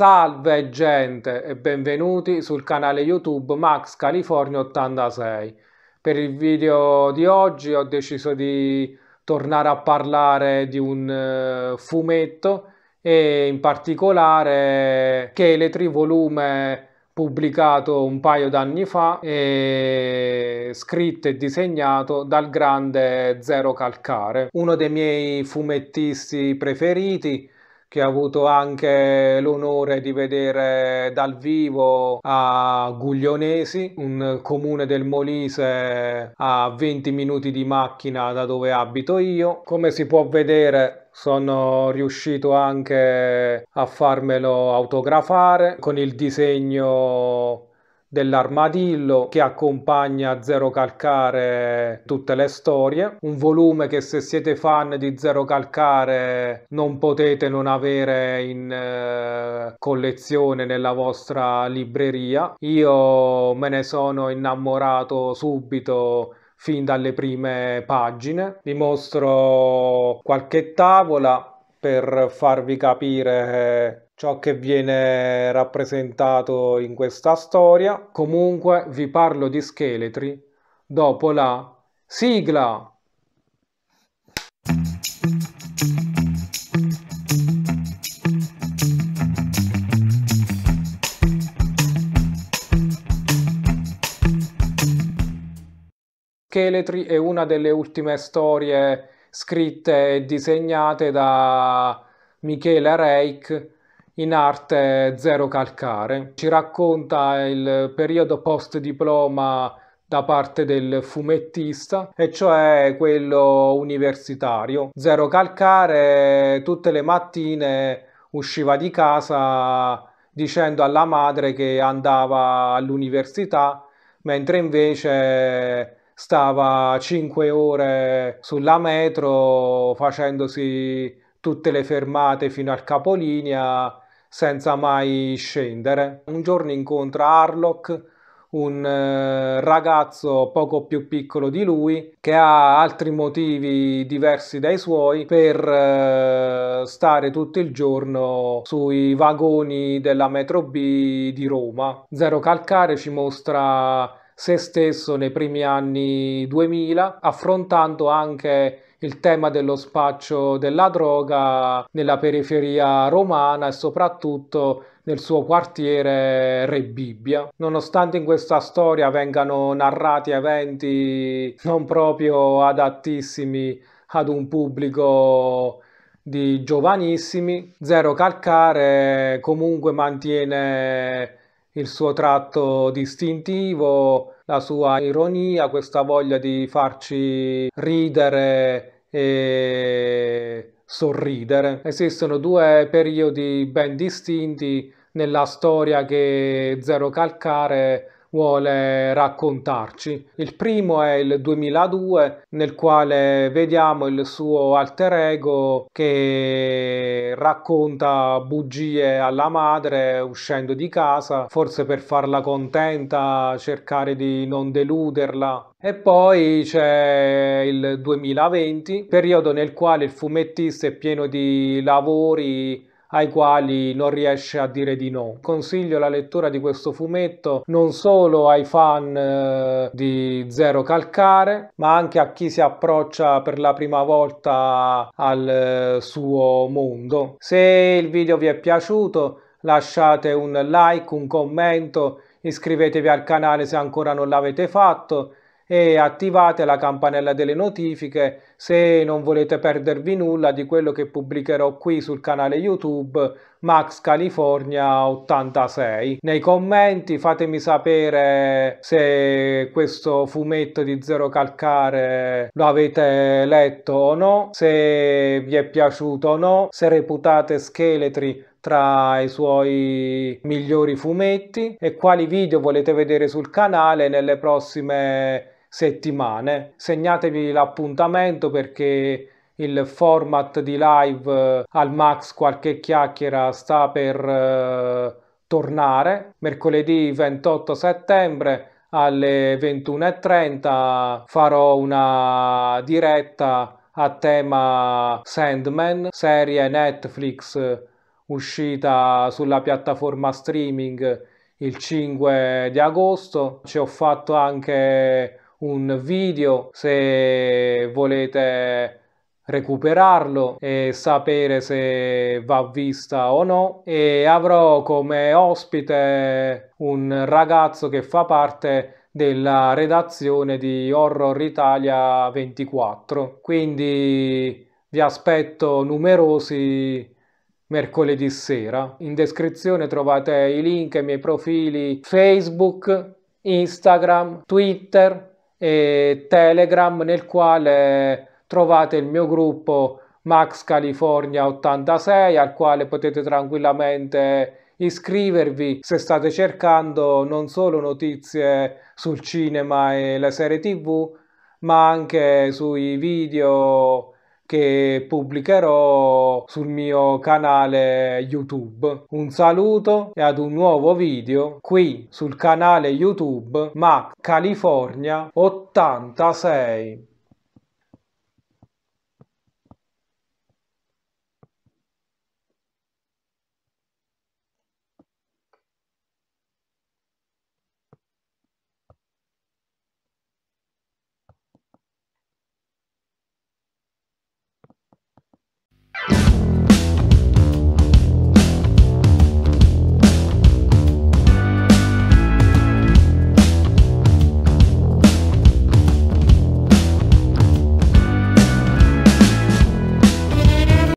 Salve gente e benvenuti sul canale YouTube Max California 86. Per il video di oggi ho deciso di tornare a parlare di un eh, fumetto e in particolare che Cheletri volume pubblicato un paio d'anni fa e scritto e disegnato dal grande Zero Calcare, uno dei miei fumettisti preferiti che ho avuto anche l'onore di vedere dal vivo a Guglionesi, un comune del Molise a 20 minuti di macchina da dove abito io. Come si può vedere sono riuscito anche a farmelo autografare con il disegno dell'armadillo che accompagna Zero Calcare tutte le storie, un volume che se siete fan di Zero Calcare non potete non avere in eh, collezione nella vostra libreria. Io me ne sono innamorato subito fin dalle prime pagine. Vi mostro qualche tavola per farvi capire ciò che viene rappresentato in questa storia. Comunque vi parlo di scheletri dopo la sigla. Scheletri è una delle ultime storie scritte e disegnate da Michele Reich in arte zero calcare. Ci racconta il periodo post diploma da parte del fumettista, e cioè quello universitario. Zero calcare tutte le mattine usciva di casa dicendo alla madre che andava all'università, mentre invece stava 5 ore sulla metro facendosi tutte le fermate fino al capolinea senza mai scendere. Un giorno incontra Harlock, un eh, ragazzo poco più piccolo di lui che ha altri motivi diversi dai suoi per eh, stare tutto il giorno sui vagoni della metro B di Roma. Zero Calcare ci mostra se stesso nei primi anni 2000 affrontando anche il tema dello spaccio della droga nella periferia romana e soprattutto nel suo quartiere Re Bibbia. Nonostante in questa storia vengano narrati eventi non proprio adattissimi ad un pubblico di giovanissimi, Zero Calcare comunque mantiene il suo tratto distintivo la sua ironia, questa voglia di farci ridere e sorridere. Esistono due periodi ben distinti nella storia che Zero Calcare vuole raccontarci. Il primo è il 2002 nel quale vediamo il suo alter ego che racconta bugie alla madre uscendo di casa, forse per farla contenta, cercare di non deluderla. E poi c'è il 2020, periodo nel quale il fumettista è pieno di lavori ai quali non riesce a dire di no. Consiglio la lettura di questo fumetto non solo ai fan eh, di Zero Calcare, ma anche a chi si approccia per la prima volta al eh, suo mondo. Se il video vi è piaciuto lasciate un like, un commento, iscrivetevi al canale se ancora non l'avete fatto e attivate la campanella delle notifiche se non volete perdervi nulla di quello che pubblicherò qui sul canale YouTube Max California 86. Nei commenti fatemi sapere se questo fumetto di Zero Calcare lo avete letto o no, se vi è piaciuto o no, se reputate scheletri tra i suoi migliori fumetti e quali video volete vedere sul canale nelle prossime settimane. Segnatevi l'appuntamento perché il format di live eh, al max qualche chiacchiera sta per eh, tornare. Mercoledì 28 settembre alle 21.30 farò una diretta a tema Sandman, serie Netflix uscita sulla piattaforma streaming il 5 di agosto. Ci ho fatto anche un video se volete recuperarlo e sapere se va vista o no e avrò come ospite un ragazzo che fa parte della redazione di Horror Italia 24 quindi vi aspetto numerosi mercoledì sera in descrizione trovate i link ai miei profili Facebook Instagram Twitter e Telegram nel quale trovate il mio gruppo Max California 86 al quale potete tranquillamente iscrivervi se state cercando non solo notizie sul cinema e le serie tv ma anche sui video che pubblicherò sul mio canale YouTube. Un saluto e ad un nuovo video qui sul canale YouTube Mac California 86.